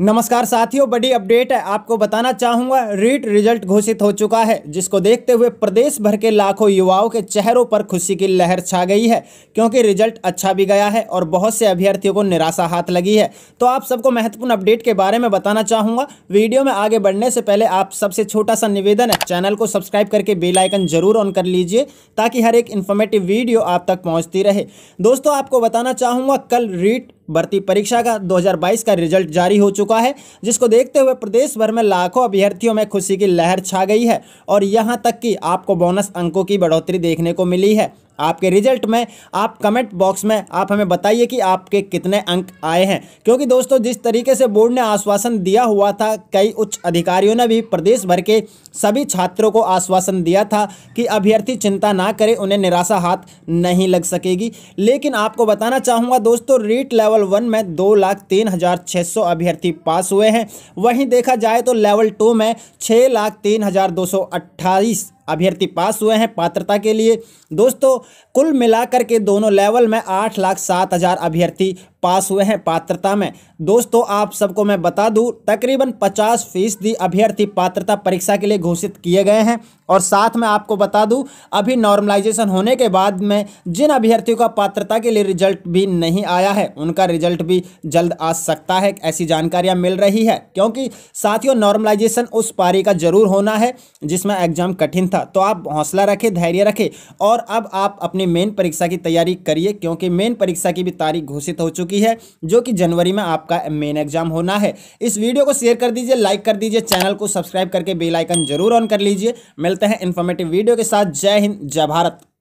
नमस्कार साथियों बड़ी अपडेट है आपको बताना चाहूंगा रीट रिजल्ट घोषित हो चुका है जिसको देखते हुए प्रदेश भर के लाखों युवाओं के चेहरों पर खुशी की लहर छा गई है क्योंकि रिजल्ट अच्छा भी गया है और बहुत से अभ्यर्थियों को निराशा हाथ लगी है तो आप सबको महत्वपूर्ण अपडेट के बारे में बताना चाहूंगा वीडियो में आगे बढ़ने से पहले आप सबसे छोटा सा निवेदन है चैनल को सब्सक्राइब करके बेलाइकन जरूर ऑन कर लीजिए ताकि हर एक इन्फॉर्मेटिव वीडियो आप तक पहुँचती रहे दोस्तों आपको बताना चाहूँगा कल रीट भर्ती परीक्षा का 2022 का रिजल्ट जारी हो चुका है जिसको देखते हुए प्रदेश भर में लाखों अभ्यर्थियों में खुशी की लहर छा गई है और यहाँ तक कि आपको बोनस अंकों की बढ़ोतरी देखने को मिली है आपके रिजल्ट में आप कमेंट बॉक्स में आप हमें बताइए कि आपके कितने अंक आए हैं क्योंकि दोस्तों जिस तरीके से बोर्ड ने आश्वासन दिया हुआ था कई उच्च अधिकारियों ने भी प्रदेश भर के सभी छात्रों को आश्वासन दिया था कि अभ्यर्थी चिंता ना करें उन्हें निराशा हाथ नहीं लग सकेगी लेकिन आपको बताना चाहूँगा दोस्तों रीट लेवल वन में दो लाख तीन हज़ार छः सौ अभ्यर्थी पास हुए हैं वहीं देखा जाए तो लेवल टू में छः लाख तीन हज़ार दो सौ अट्ठाईस अभ्यर्थी पास हुए हैं पात्रता के लिए दोस्तों कुल मिलाकर के दोनों लेवल में आठ लाख सात हज़ार अभ्यर्थी पास हुए हैं पात्रता में दोस्तों आप सबको मैं बता दूं तकरीबन पचास फीसदी अभ्यर्थी पात्रता परीक्षा के लिए घोषित किए गए हैं और साथ में आपको बता दूं अभी नॉर्मलाइजेशन होने के बाद में जिन अभ्यर्थियों का पात्रता के लिए रिजल्ट भी नहीं आया है उनका रिजल्ट भी जल्द आ सकता है ऐसी जानकारियाँ मिल रही है क्योंकि साथियों नॉर्मलाइजेशन उस पारी का जरूर होना है जिसमें एग्जाम कठिन था था तो आप हौसला रखें धैर्य रखें और अब आप अपनी मेन परीक्षा की तैयारी करिए क्योंकि मेन परीक्षा की भी तारीख घोषित हो चुकी है जो कि जनवरी में आपका मेन एग्जाम होना है इस वीडियो को शेयर कर दीजिए लाइक कर दीजिए चैनल को सब्सक्राइब करके बेलाइकन जरूर ऑन कर लीजिए मिलते हैं इन्फॉर्मेटिव वीडियो के साथ जय हिंद जय भारत